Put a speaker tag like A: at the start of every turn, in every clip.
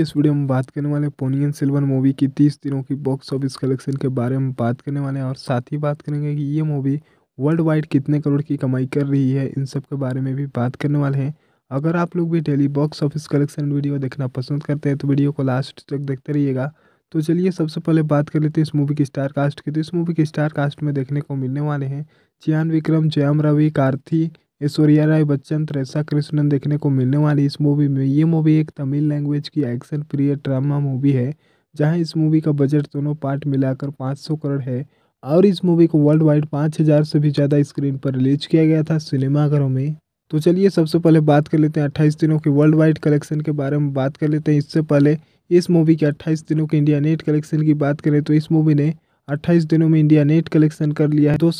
A: के इस वीडियो में बात करने वाले पोनियन सिल्वर मूवी की तीस दिनों की बॉक्स ऑफिस कलेक्शन के बारे में बात करने वाले हैं और साथ ही बात करेंगे कि ये मूवी वर्ल्ड वाइड कितने करोड़ की कमाई कर रही है इन सब के बारे में भी बात करने वाले हैं अगर आप लोग भी daily box office collection video देखना पसंद करते हैं तो वीडियो को लास्ट तक देखते रहिएगा तो चलिए सबसे पहले बात कर लेते हैं इस मूवी की स्टार कास्ट की तो इस मूवी की स्टार कास्ट में देखने को मिलने वाले हैं चियान विक्रम जयाम रवि कार्थी ऐश्वर्या राय बच्चन त्रेसा कृष्णन देखने को मिलने वाली इस मूवी में ये मूवी एक तमिल लैंग्वेज की एक्शन प्रिय ड्रामा मूवी है जहां इस मूवी का बजट दोनों पार्ट मिलाकर 500 करोड़ है और इस मूवी को वर्ल्ड वाइड 5000 से भी ज़्यादा स्क्रीन पर रिलीज किया गया था सिनेमाघरों में तो चलिए सबसे पहले बात कर लेते हैं अट्ठाईस दिनों के वर्ल्ड वाइड कलेक्शन के बारे में बात कर लेते हैं इससे पहले इस मूवी के अट्ठाईस दिनों के इंडिया नेट कलेक्शन की बात करें तो इस मूवी ने अट्ठाईस दिनों में इंडिया नेट कलेक्शन कर लिया है दो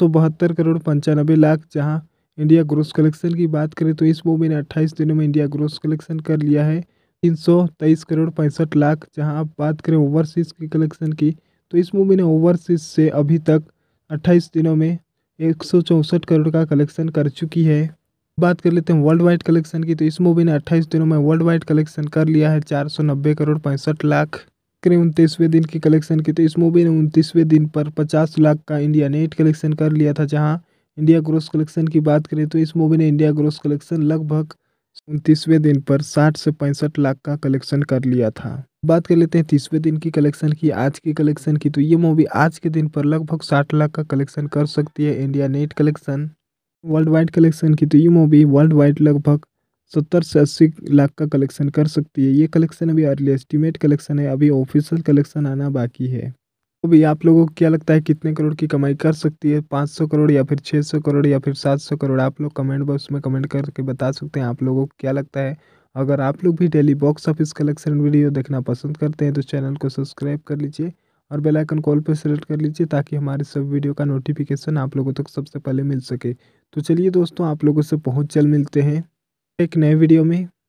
A: करोड़ पंचानबे लाख जहाँ इंडिया ग्रोस कलेक्शन की बात करें तो इस मूवी ने अट्ठाईस दिनों में इंडिया ग्रोस कलेक्शन कर लिया है तीन सौ तेईस करोड़ पैंसठ लाख जहां आप बात करें ओवरसीज़ की कलेक्शन की तो इस मूवी ने ओवरसीज़ से अभी तक अट्ठाईस दिनों में एक सौ चौंसठ करोड़ का कलेक्शन कर चुकी है बात कर लेते हैं वर्ल्ड वाइड कलेक्शन की तो इस मूवी ने अट्ठाईस दिनों में वर्ल्ड वाइड कलेक्शन कर लिया है नब्बे करोड़ पैंसठ लाख करें उनतीसवें दिन की कलेक्शन की तो इस मूवी ने उनतीसवें दिन पर पचास लाख का इंडिया नेट कलेक्शन कर लिया था जहाँ इंडिया ग्रोस कलेक्शन की बात करें तो इस मूवी ने इंडिया ग्रोस कलेक्शन लगभग उनतीसवें दिन पर 60 से पैंसठ लाख का कलेक्शन कर लिया था बात कर लेते हैं तीसवें दिन की कलेक्शन की आज की कलेक्शन की तो ये मूवी आज के दिन पर लगभग 60 लाख का कलेक्शन कर सकती है India net collection world wide collection की तो ये मूवी वर्ल्ड वाइड लगभग सत्तर से अस्सी लाख का कलेक्शन कर सकती है ये कलेक्शन अभी अर्ली एस्टिमेट कलेक्शन है अभी ऑफिशियल कलेक्शन आना बाकी है अभी तो आप लोगों को क्या लगता है कितने करोड़ की कमाई कर सकती है पाँच सौ करोड़ या फिर छः सौ करोड़ या फिर सात सौ करोड़ आप लोग कमेंट बॉक्स में कमेंट करके बता सकते हैं आप लोगों को क्या लगता है अगर आप लोग भी daily box office collection video देखना पसंद करते हैं तो चैनल को सब्सक्राइब कर लीजिए और बेल आइकन कॉल पर सेलेक्ट कर लीजिए ताकि हमारे सब वीडियो का नोटिफिकेशन आप लोगों तक सबसे पहले मिल सके तो चलिए दोस्तों आप लोगों से बहुत जल्द मिलते हैं एक नए वीडियो में